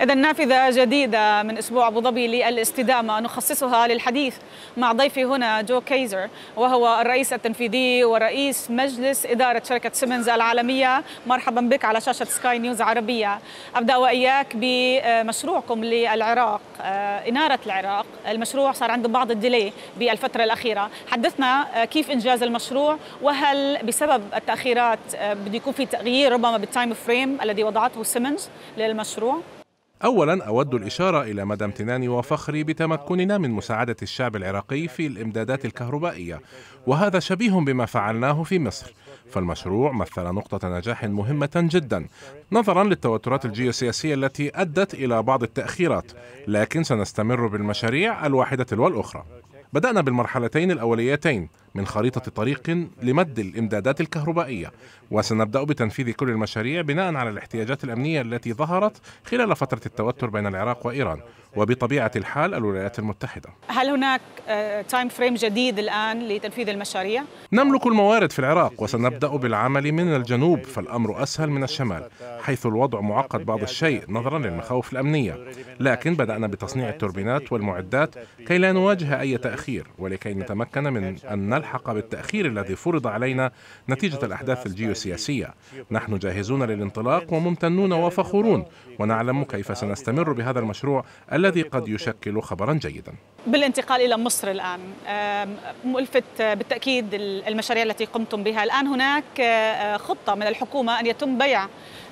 إذا نافذة جديدة من أسبوع أبو ظبي للاستدامة نخصصها للحديث مع ضيفي هنا جو كيزر وهو الرئيس التنفيذي ورئيس مجلس إدارة شركة سيمنز العالمية مرحبا بك على شاشة سكاي نيوز عربية أبدأ وإياك بمشروعكم للعراق آه، إنارة العراق المشروع صار عنده بعض الديلي بالفترة الأخيرة حدثنا آه، كيف إنجاز المشروع وهل بسبب التأخيرات آه، بده يكون في تغيير ربما بالتايم فريم الذي وضعته سيمنز للمشروع؟ أولا أود الإشارة إلى مدى امتناني وفخري بتمكننا من مساعدة الشعب العراقي في الإمدادات الكهربائية وهذا شبيه بما فعلناه في مصر فالمشروع مثل نقطة نجاح مهمة جدا نظرا للتوترات الجيوسياسية التي أدت إلى بعض التأخيرات لكن سنستمر بالمشاريع الواحدة تلو الأخرى بدأنا بالمرحلتين الأوليتين من خريطة طريق لمد الإمدادات الكهربائية وسنبدأ بتنفيذ كل المشاريع بناء على الاحتياجات الأمنية التي ظهرت خلال فترة التوتر بين العراق وإيران وبطبيعة الحال الولايات المتحدة هل هناك تايم آه، فريم جديد الآن لتنفيذ المشاريع؟ نملك الموارد في العراق وسنبدأ بالعمل من الجنوب فالأمر أسهل من الشمال حيث الوضع معقد بعض الشيء نظرا للمخاوف الأمنية لكن بدأنا بتصنيع التوربينات والمعدات كي لا نواجه أي تأخير ولكي نتمكن من أن نلحق بالتأخير الذي فرض علينا نتيجة الأحداث الجيوسياسية نحن جاهزون للانطلاق وممتنون وفخورون ونعلم كيف سنستمر بهذا المشروع الذي قد يشكل خبرا جيدا بالانتقال إلى مصر الآن ملفت بالتأكيد المشاريع التي قمتم بها الآن هناك آه، خطة من الحكومة أن يتم بيع آه،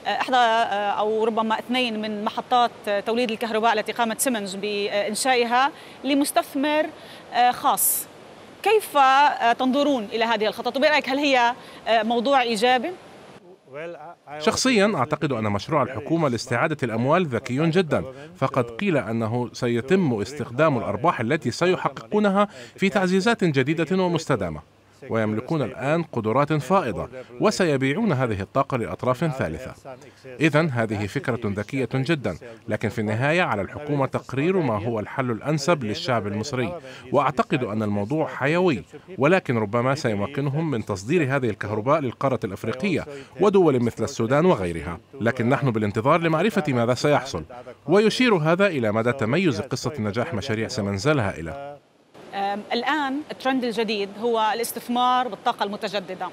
احدى آه، او ربما اثنين من محطات توليد الكهرباء التي قامت سيمنز بانشائها لمستثمر خاص كيف آه، تنظرون إلى هذه الخطط وبرأيك إيه هل هي آه، موضوع إيجابي؟ شخصيا اعتقد ان مشروع الحكومه لاستعاده الاموال ذكي جدا فقد قيل انه سيتم استخدام الارباح التي سيحققونها في تعزيزات جديده ومستدامه ويملكون الآن قدرات فائضة وسيبيعون هذه الطاقة لأطراف ثالثة إذا هذه فكرة ذكية جدا لكن في النهاية على الحكومة تقرير ما هو الحل الأنسب للشعب المصري وأعتقد أن الموضوع حيوي ولكن ربما سيمكنهم من تصدير هذه الكهرباء للقارة الأفريقية ودول مثل السودان وغيرها لكن نحن بالانتظار لمعرفة ماذا سيحصل ويشير هذا إلى مدى تميز قصة نجاح مشاريع سمنزل هائلة الآن الترند الجديد هو الاستثمار بالطاقة المتجددة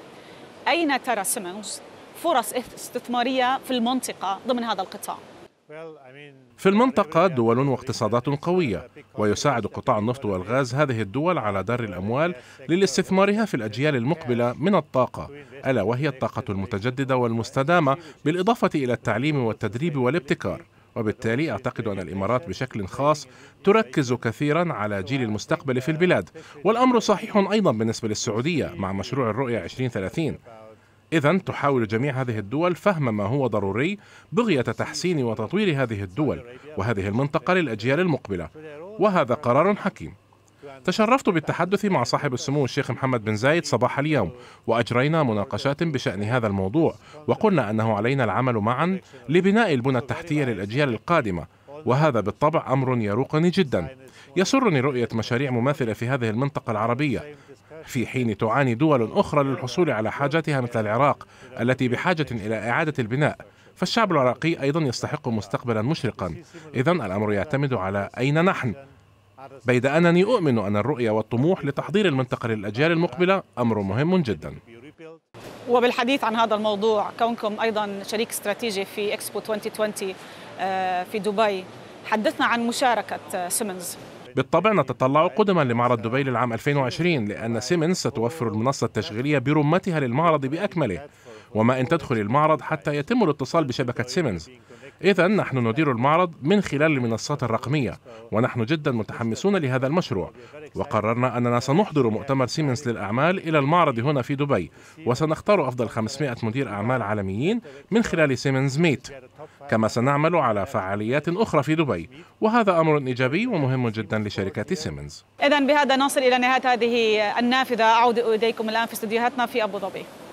أين ترى سيمنز فرص استثمارية في المنطقة ضمن هذا القطاع؟ في المنطقة دول واقتصادات قوية، ويساعد قطاع النفط والغاز هذه الدول على در الأموال للاستثمارها في الأجيال المقبلة من الطاقة، ألا وهي الطاقة المتجددة والمستدامة بالإضافة إلى التعليم والتدريب والابتكار. وبالتالي أعتقد أن الإمارات بشكل خاص تركز كثيرا على جيل المستقبل في البلاد والأمر صحيح أيضا بالنسبة للسعودية مع مشروع الرؤية 2030 إذا تحاول جميع هذه الدول فهم ما هو ضروري بغية تحسين وتطوير هذه الدول وهذه المنطقة للأجيال المقبلة وهذا قرار حكيم تشرفت بالتحدث مع صاحب السمو الشيخ محمد بن زايد صباح اليوم وأجرينا مناقشات بشأن هذا الموضوع وقلنا أنه علينا العمل معا لبناء البنى التحتية للأجيال القادمة وهذا بالطبع أمر يروقني جدا يسرني رؤية مشاريع مماثلة في هذه المنطقة العربية في حين تعاني دول أخرى للحصول على حاجاتها مثل العراق التي بحاجة إلى إعادة البناء فالشعب العراقي أيضا يستحق مستقبلا مشرقا إذا الأمر يعتمد على أين نحن بيد أنني أؤمن أن الرؤية والطموح لتحضير المنطقة للأجيال المقبلة أمر مهم جدا وبالحديث عن هذا الموضوع كونكم أيضا شريك استراتيجي في إكسبو 2020 آه، في دبي حدثنا عن مشاركة آه، سيمنز بالطبع نتطلع قدما لمعرض دبي للعام 2020 لأن سيمنز ستوفر المنصة التشغيلية برمتها للمعرض بأكمله وما ان تدخل المعرض حتى يتم الاتصال بشبكه سيمنز إذا نحن ندير المعرض من خلال المنصات الرقمية ونحن جدا متحمسون لهذا المشروع وقررنا أننا سنحضر مؤتمر سيمنز للأعمال إلى المعرض هنا في دبي وسنختار أفضل 500 مدير أعمال عالميين من خلال سيمنز ميت كما سنعمل على فعاليات أخرى في دبي وهذا أمر إيجابي ومهم جدا لشركة سيمنز إذا بهذا نصل إلى نهاية هذه النافذة أعود إليكم الآن في استديوهاتنا في أبو ظبي